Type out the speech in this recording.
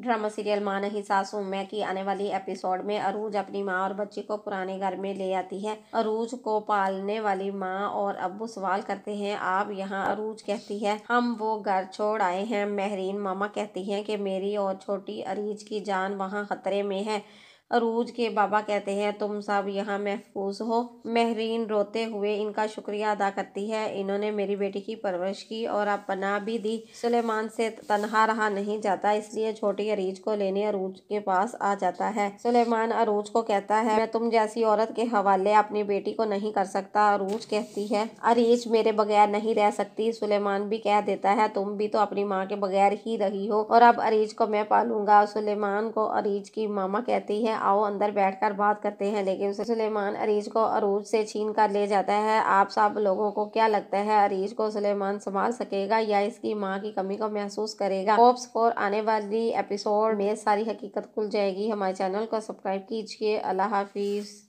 drama serial माँ नहीं सासू मैं की आने वाली एपिसोड में अरूज अपनी माँ और बच्चे को पुराने घर में ले आती है अरूज को पालने वाली माँ और अबू सवाल करते हैं आप यहाँ अरूज कहती है हम वो घर छोड़ आए हैं महरीन मामा कहती हैं कि मेरी और छोटी अरीज की जान वहाँ खतरे में है अरूज के बाबा कहते हैं तुम सब यहाँ महफूज हो महरीन रोते हुए इनका शुक्रिया अदा करती है इन्होंने मेरी बेटी की परवरिश की और अब पनाह भी दी सुलेमान से तनहा रहा नहीं जाता इसलिए छोटी अरीज को लेने अरूज के पास आ जाता है सुलेमान अरूज को कहता है मैं तुम जैसी औरत के हवाले अपनी बेटी को नहीं कर सकता अरूज कहती है अरीज मेरे बगैर नहीं रह सकती सुलेमान भी कह देता है तुम भी तो अपनी माँ के बगैर ही रही हो और अब अरीज को मैं पालूंगा सुलेमान को अरीज की मामा कहती है आओ अंदर बैठकर बात करते हैं लेकिन सुलेमान अरीज को अरूज से छीन कर ले जाता है आप सब लोगों को क्या लगता है अरीज को सुलेमान संभाल सकेगा या इसकी माँ की कमी को महसूस करेगा होप्स फॉर आने वाली एपिसोड में सारी हकीकत खुल जाएगी हमारे चैनल को सब्सक्राइब कीजिए अल्लाह हाफिज़